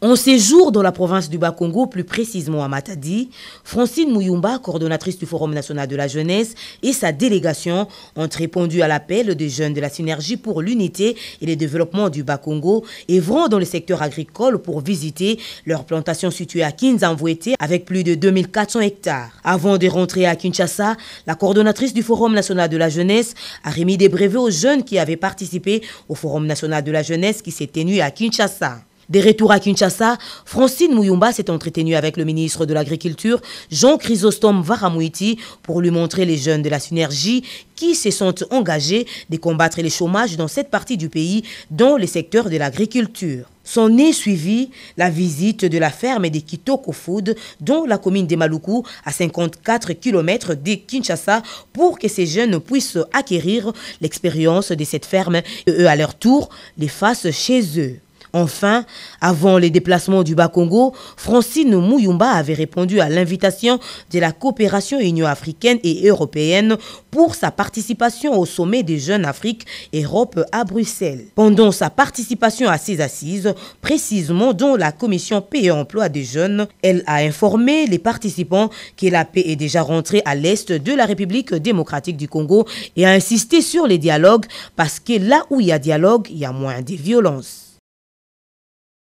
En séjour dans la province du Bas-Congo, plus précisément à Matadi, Francine Mouyumba, coordonnatrice du Forum national de la jeunesse, et sa délégation ont répondu à l'appel des jeunes de la synergie pour l'unité et le développement du Bas-Congo et vont dans le secteur agricole pour visiter leur plantation située à Kinzamvouete avec plus de 2400 hectares. Avant de rentrer à Kinshasa, la coordonnatrice du Forum national de la jeunesse a remis des brevets aux jeunes qui avaient participé au Forum national de la jeunesse qui s'est tenu à Kinshasa. Des retours à Kinshasa, Francine Mouyumba s'est entretenue avec le ministre de l'Agriculture, Jean Chrysostome Varamouiti, pour lui montrer les jeunes de la synergie qui se sont engagés de combattre le chômage dans cette partie du pays, dans les secteurs de l'agriculture. S'en est suivi la visite de la ferme des Kitoko Food dans la commune de Maluku, à 54 km de Kinshasa, pour que ces jeunes puissent acquérir l'expérience de cette ferme et eux, à leur tour, les fassent chez eux. Enfin, avant les déplacements du Bas-Congo, Francine Mouyumba avait répondu à l'invitation de la coopération Union africaine et européenne pour sa participation au sommet des jeunes Afrique Europe à Bruxelles. Pendant sa participation à ces assises, précisément dont la commission paix et emploi des jeunes, elle a informé les participants que la paix est déjà rentrée à l'est de la République démocratique du Congo et a insisté sur les dialogues parce que là où il y a dialogue, il y a moins de violences.